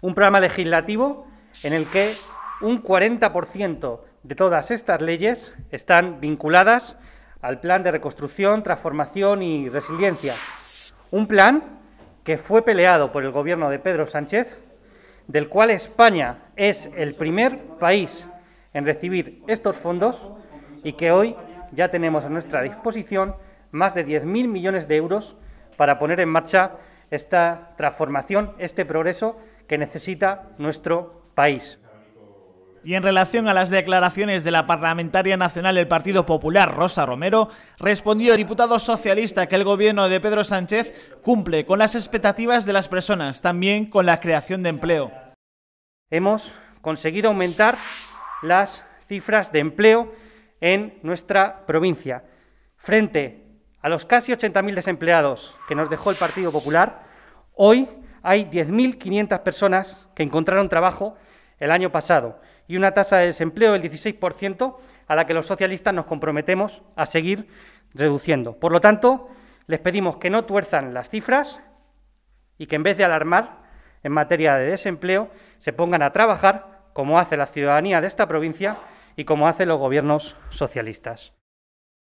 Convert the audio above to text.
Un programa legislativo en el que un 40% de todas estas leyes están vinculadas al plan de reconstrucción, transformación y resiliencia. Un plan que fue peleado por el gobierno de Pedro Sánchez, del cual España es el primer país en recibir estos fondos y que hoy ya tenemos a nuestra disposición más de 10.000 millones de euros para poner en marcha esta transformación, este progreso que necesita nuestro país. Y en relación a las declaraciones de la parlamentaria nacional del Partido Popular, Rosa Romero, respondió el diputado socialista que el gobierno de Pedro Sánchez cumple con las expectativas de las personas, también con la creación de empleo. Hemos conseguido aumentar las cifras de empleo en nuestra provincia. Frente a los casi 80.000 desempleados que nos dejó el Partido Popular, hoy hay 10.500 personas que encontraron trabajo el año pasado y una tasa de desempleo del 16% a la que los socialistas nos comprometemos a seguir reduciendo. Por lo tanto, les pedimos que no tuerzan las cifras y que en vez de alarmar en materia de desempleo, se pongan a trabajar como hace la ciudadanía de esta provincia y como hacen los gobiernos socialistas.